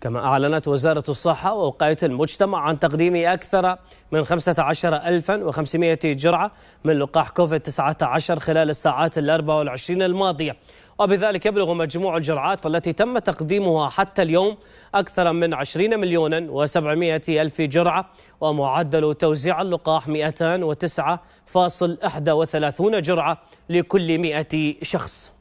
كما أعلنت وزارة الصحة ووقاية المجتمع عن تقديم أكثر من 15500 جرعة من لقاح كوفيد-19 خلال الساعات ال 24 الماضية وبذلك يبلغ مجموع الجرعات التي تم تقديمها حتى اليوم أكثر من 20 مليون و700 ألف جرعة ومعدل توزيع اللقاح 209.31 جرعة لكل 100 شخص